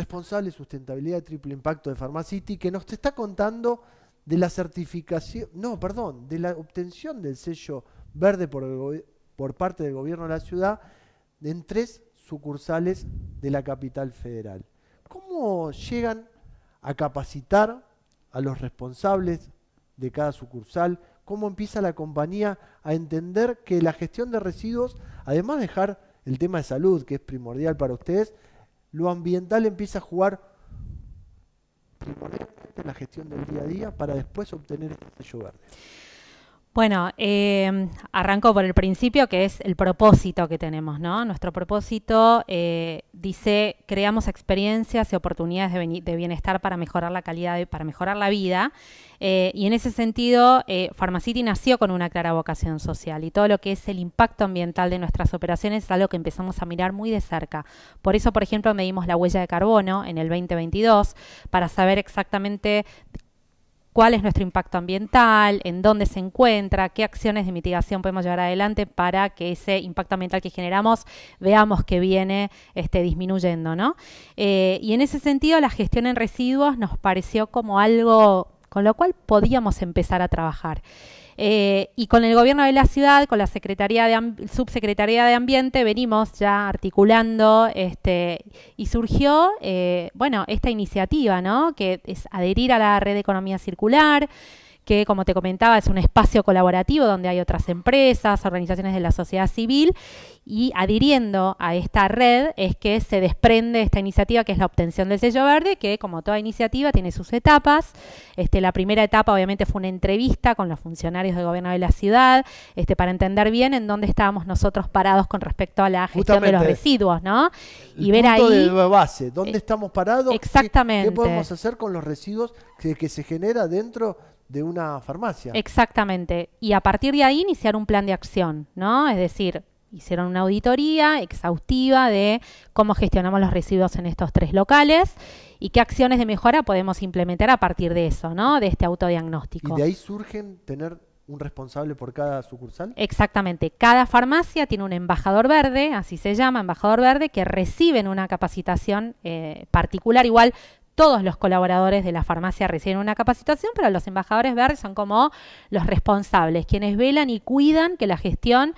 responsable de sustentabilidad de triple impacto de Pharmacity, que nos está contando de la certificación, no, perdón, de la obtención del sello verde por, por parte del gobierno de la ciudad en tres sucursales de la capital federal. ¿Cómo llegan a capacitar a los responsables de cada sucursal? ¿Cómo empieza la compañía a entender que la gestión de residuos, además de dejar el tema de salud, que es primordial para ustedes, lo ambiental empieza a jugar primordialmente en la gestión del día a día para después obtener este sello verde. Bueno, em, arranco por el principio, que es el propósito que tenemos, ¿no? Nuestro propósito eh, dice, creamos experiencias y oportunidades de, bienestar para mejorar la calidad, y para mejorar la vida. Eh, y en ese sentido, eh, Pharmacity nació con una clara vocación social y todo lo que es el impacto ambiental de nuestras operaciones es algo que empezamos a mirar muy de cerca. Por eso, por ejemplo, medimos la huella de carbono en el 2022 para saber exactamente cuál es nuestro impacto ambiental, en dónde se encuentra, qué acciones de mitigación podemos llevar adelante para que ese impacto ambiental que generamos veamos que viene este, disminuyendo. ¿no? Eh, y en ese sentido, la gestión en residuos nos pareció como algo con lo cual podíamos empezar a trabajar. Eh, y con el gobierno de la ciudad, con la Secretaría de Subsecretaría de Ambiente, venimos ya articulando este, y surgió eh, bueno, esta iniciativa, ¿no? que es adherir a la red de economía circular que como te comentaba es un espacio colaborativo donde hay otras empresas, organizaciones de la sociedad civil y adhiriendo a esta red es que se desprende esta iniciativa que es la obtención del sello verde, que como toda iniciativa tiene sus etapas. Este, la primera etapa obviamente fue una entrevista con los funcionarios del gobierno de la ciudad este, para entender bien en dónde estábamos nosotros parados con respecto a la gestión de los residuos, ¿no? Y ver punto ahí... De base, ¿dónde e estamos parados? Exactamente. ¿Qué, podemos hacer con los residuos que, que se genera dentro de una farmacia. Exactamente. Y a partir de ahí iniciar un plan de acción, ¿no? Es decir, hicieron una auditoría exhaustiva de cómo gestionamos los residuos en estos tres locales y qué acciones de mejora podemos implementar a partir de eso, ¿no? De este autodiagnóstico. Y de ahí surgen tener un responsable por cada sucursal. Exactamente. Cada farmacia tiene un embajador verde, así se llama, embajador verde, que reciben una capacitación eh, particular. Igual todos los colaboradores de la farmacia reciben una capacitación, pero los embajadores verdes son como los responsables, quienes velan y cuidan que la gestión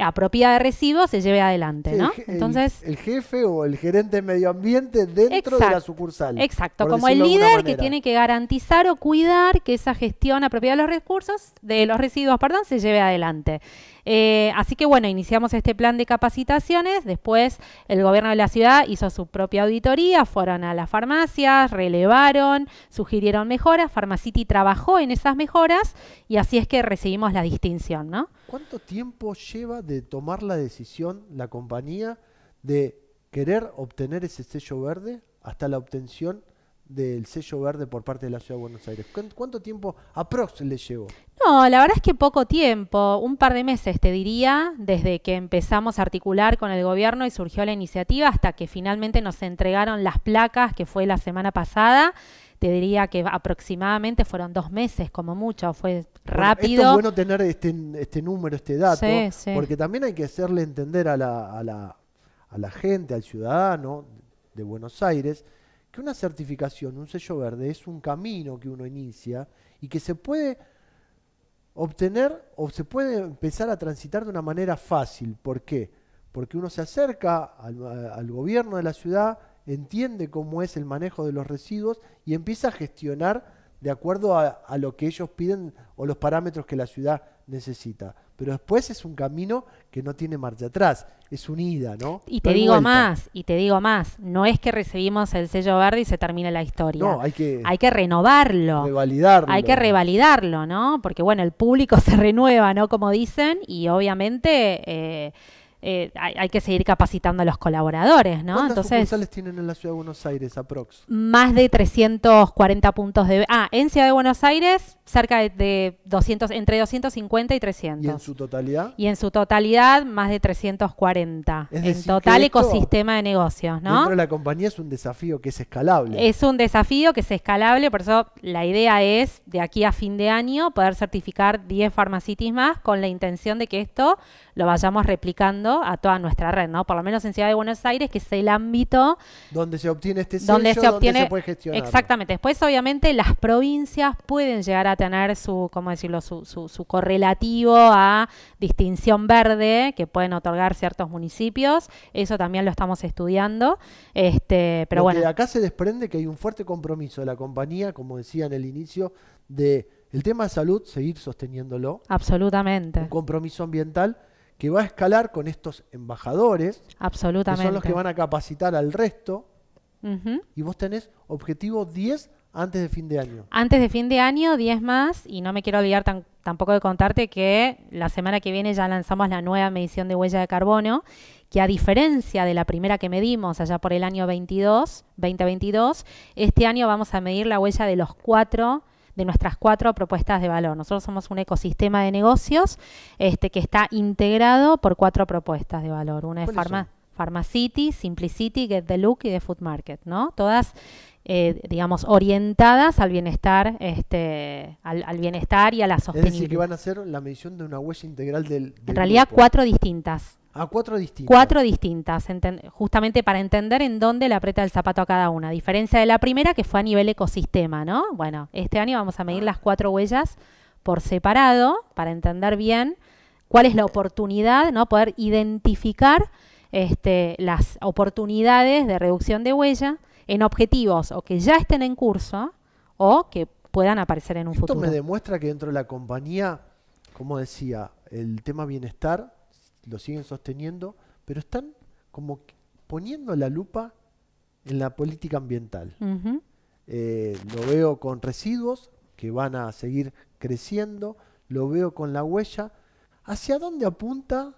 apropiada de residuos se lleve adelante, ¿no? El, Entonces el jefe o el gerente de medio ambiente dentro de la sucursal. Exacto, como el líder que tiene que garantizar o cuidar que esa gestión apropiada de los recursos, de los residuos, perdón, se lleve adelante. Eh, así que bueno, iniciamos este plan de capacitaciones, después el gobierno de la ciudad hizo su propia auditoría, fueron a las farmacias, relevaron, sugirieron mejoras, Pharmacity trabajó en esas mejoras y así es que recibimos la distinción, ¿no? ¿Cuánto tiempo lleva de tomar la decisión la compañía de querer obtener ese sello verde hasta la obtención del sello verde por parte de la Ciudad de Buenos Aires. ¿Cuánto tiempo aprox le llevó? No, la verdad es que poco tiempo, un par de meses te diría, desde que empezamos a articular con el gobierno y surgió la iniciativa hasta que finalmente nos entregaron las placas, que fue la semana pasada te diría que aproximadamente fueron dos meses como mucho, fue rápido. es bueno tener este, este, número, este dato, porque también hay que hacerle entender a la, a la gente, al ciudadano de Buenos Aires, que una certificación, un sello verde, es un camino que uno inicia y que se puede obtener o se puede empezar a transitar de una manera fácil. ¿Por qué? Porque uno se acerca al, gobierno de la ciudad, entiende cómo es el manejo de los residuos y empieza a gestionar de acuerdo a lo que ellos piden o los parámetros que la ciudad necesita pero después es un camino que no tiene marcha atrás, es unida, ¿no? Y te digo más, y te digo más, no es que recibimos el sello verde y se termina la historia. No, hay que, hay que renovarlo. Revalidarlo. Hay que revalidarlo, ¿no? Porque bueno, el público se renueva, ¿no? Como dicen, y obviamente eh, eh, hay, que seguir capacitando a los colaboradores, ¿no? ¿Cuántas Entonces, sucursales tienen en la Ciudad de Buenos Aires, aprox? Más de 340 puntos de... Ah, en Ciudad de Buenos Aires cerca de 200, entre 250 y 300. ¿Y en su totalidad? Y en su totalidad, más de 340. en total ecosistema de negocios, ¿no? Dentro de la compañía es un desafío que es escalable. Es un desafío que es escalable, por eso la idea es, de aquí a fin de año, poder certificar 10 farmacitis más con la intención de que esto lo vayamos replicando a toda nuestra red, ¿no? Por lo menos en Ciudad de Buenos Aires, que es el ámbito... Donde se obtiene este sello, donde se, se puede gestionar. Exactamente. Después, obviamente, las provincias pueden llegar a tener su, ¿cómo decirlo?, su, correlativo a distinción verde que pueden otorgar ciertos municipios. Eso también lo estamos estudiando. Este, pero bueno. acá se desprende que hay un fuerte compromiso de la compañía, como decía en el inicio, de el tema de salud, seguir sosteniéndolo. Absolutamente. Un compromiso ambiental que va a escalar con estos embajadores. Absolutamente. Que son los que van a capacitar al resto. Y vos tenés objetivo 10 antes de fin de año. Antes de fin de año, 10 más. Y no me quiero olvidar tampoco de contarte que la semana que viene ya lanzamos la nueva medición de huella de carbono, que a diferencia de la primera que medimos allá por el año 22, 2022, este año vamos a medir la huella de los cuatro de nuestras cuatro propuestas de valor. Nosotros somos un ecosistema de negocios este, que está integrado por cuatro propuestas de valor. Una es Pharmacity, Simplicity, Get the Look y The Food Market, ¿no? Todas eh, digamos, orientadas al bienestar, este, al, bienestar y a la sostenibilidad. Es decir, que van a hacer la medición de una huella integral del. en realidad, cuatro distintas. a ah, cuatro distintas. Cuatro distintas, justamente para entender en dónde le aprieta el zapato a cada una. A diferencia de la primera, que fue a nivel ecosistema, ¿no? Bueno, este año vamos a medir las cuatro huellas por separado para entender bien cuál es la oportunidad, ¿no? Poder identificar este, las oportunidades de reducción de huella en objetivos o que ya estén en curso o que puedan aparecer en un futuro. Esto me demuestra que dentro de la compañía, como decía, el tema bienestar lo siguen sosteniendo, pero están como poniendo la lupa en la política ambiental. Eh, lo veo con residuos que van a seguir creciendo, lo veo con la huella. ¿Hacia dónde apunta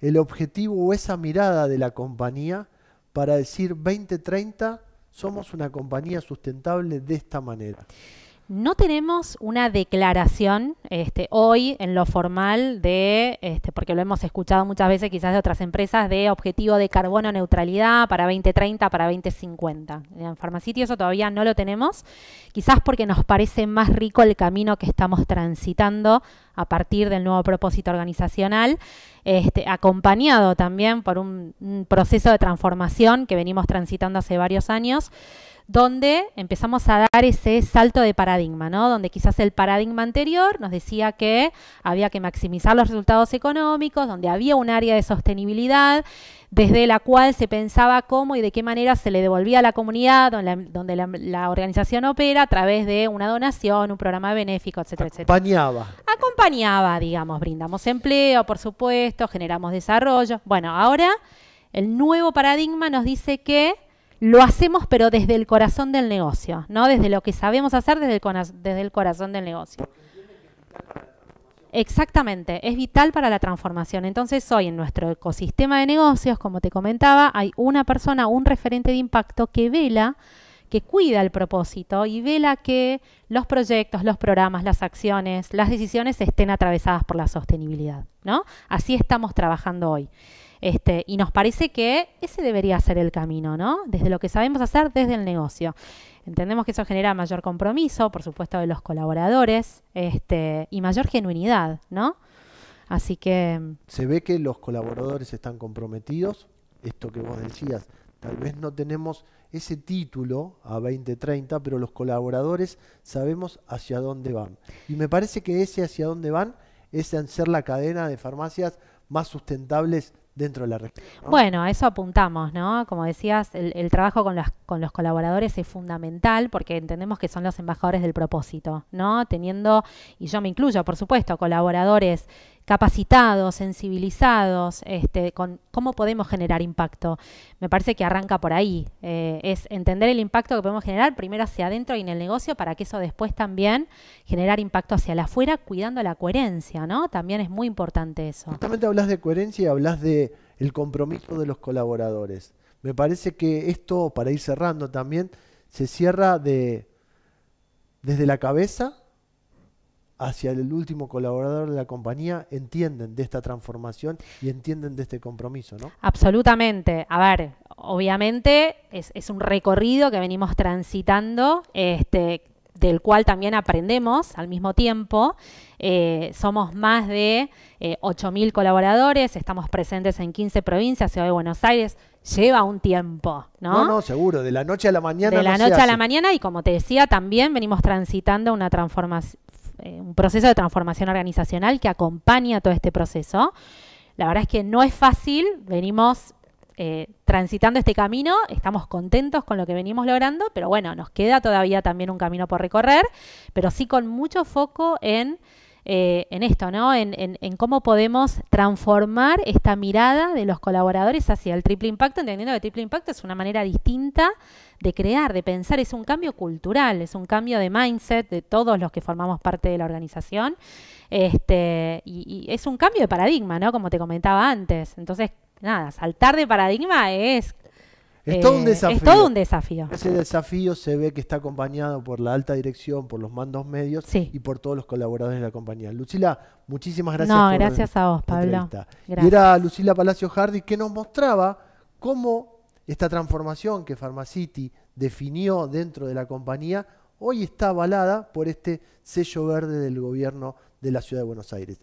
el objetivo o esa mirada de la compañía para decir 2030 somos una compañía sustentable de esta manera. No tenemos una declaración este, hoy en lo formal de, este, porque lo hemos escuchado muchas veces quizás de otras empresas, de objetivo de carbono neutralidad para 2030, para 2050. En Farmacity eso todavía no lo tenemos, quizás porque nos parece más rico el camino que estamos transitando a partir del nuevo propósito organizacional, este, acompañado también por un proceso de transformación que venimos transitando hace varios años donde empezamos a dar ese salto de paradigma, ¿no? Donde quizás el paradigma anterior nos decía que había que maximizar los resultados económicos, donde había un área de sostenibilidad desde la cual se pensaba cómo y de qué manera se le devolvía a la comunidad donde la, organización opera a través de una donación, un programa benéfico, etcétera, Acompañaba. Acompañaba, digamos, brindamos empleo, por supuesto, generamos desarrollo. Bueno, ahora el nuevo paradigma nos dice que lo hacemos pero desde el corazón del negocio, ¿no? Desde lo que sabemos hacer desde el, desde el corazón del negocio. Exactamente, es vital para la transformación. Entonces hoy en nuestro ecosistema de negocios, como te comentaba, hay una persona, un referente de impacto que vela, que cuida el propósito y vela que los proyectos, los programas, las acciones, las decisiones estén atravesadas por la sostenibilidad, ¿no? Así estamos trabajando hoy. Este, y nos parece que ese debería ser el camino, ¿no? Desde lo que sabemos hacer, desde el negocio. Entendemos que eso genera mayor compromiso, por supuesto, de los colaboradores este, y mayor genuinidad, ¿no? Así que... Se ve que los colaboradores están comprometidos, esto que vos decías, tal vez no tenemos ese título a 2030, pero los colaboradores sabemos hacia dónde van. Y me parece que ese hacia dónde van es en ser la cadena de farmacias más sustentables dentro de la red. Bueno, a eso apuntamos, ¿no? Como decías, el, el trabajo con, las, con los colaboradores es fundamental porque entendemos que son los embajadores del propósito, ¿no? Teniendo, y yo me incluyo, por supuesto, colaboradores capacitados, sensibilizados, este, con cómo podemos generar impacto. Me parece que arranca por ahí. Eh, es entender el impacto que podemos generar primero hacia adentro y en el negocio para que eso después también generar impacto hacia la afuera, cuidando la coherencia, ¿no? También es muy importante eso. Justamente hablas de coherencia y hablas de el compromiso de los colaboradores. Me parece que esto, para ir cerrando también, se cierra de desde la cabeza hacia el último colaborador de la compañía entienden de esta transformación y entienden de este compromiso, ¿no? Absolutamente. A ver, obviamente es, un recorrido que venimos transitando, este, del cual también aprendemos al mismo tiempo. Eh, somos más de 8.000 eh, colaboradores, estamos presentes en 15 provincias, Ciudad de Buenos Aires. Lleva un tiempo, ¿no? No, no, seguro, de la noche a la mañana. De la noche a la mañana y como te decía, también venimos transitando una transformación eh, un proceso de transformación organizacional que acompaña todo este proceso. La verdad es que no es fácil, venimos eh, transitando este camino, estamos contentos con lo que venimos logrando, pero bueno, nos queda todavía también un camino por recorrer, pero sí con mucho foco en eh, en esto, ¿no? En, cómo podemos transformar esta mirada de los colaboradores hacia el triple impacto, entendiendo que el triple impacto es una manera distinta de crear, de pensar, es un cambio cultural, es un cambio de mindset de todos los que formamos parte de la organización, este, y, y es un cambio de paradigma, ¿no? Como te comentaba antes. Entonces, nada, saltar de paradigma es es eh, todo un desafío. Ese desafío se ve que está acompañado por la alta dirección, por los mandos medios y por todos los colaboradores de la compañía. Lucila, muchísimas gracias. No, gracias a vos, Pablo. Y era Lucila Palacio Hardy que nos mostraba cómo esta transformación que Pharmacity definió dentro de la compañía hoy está avalada por este sello verde del gobierno de la ciudad de Buenos Aires.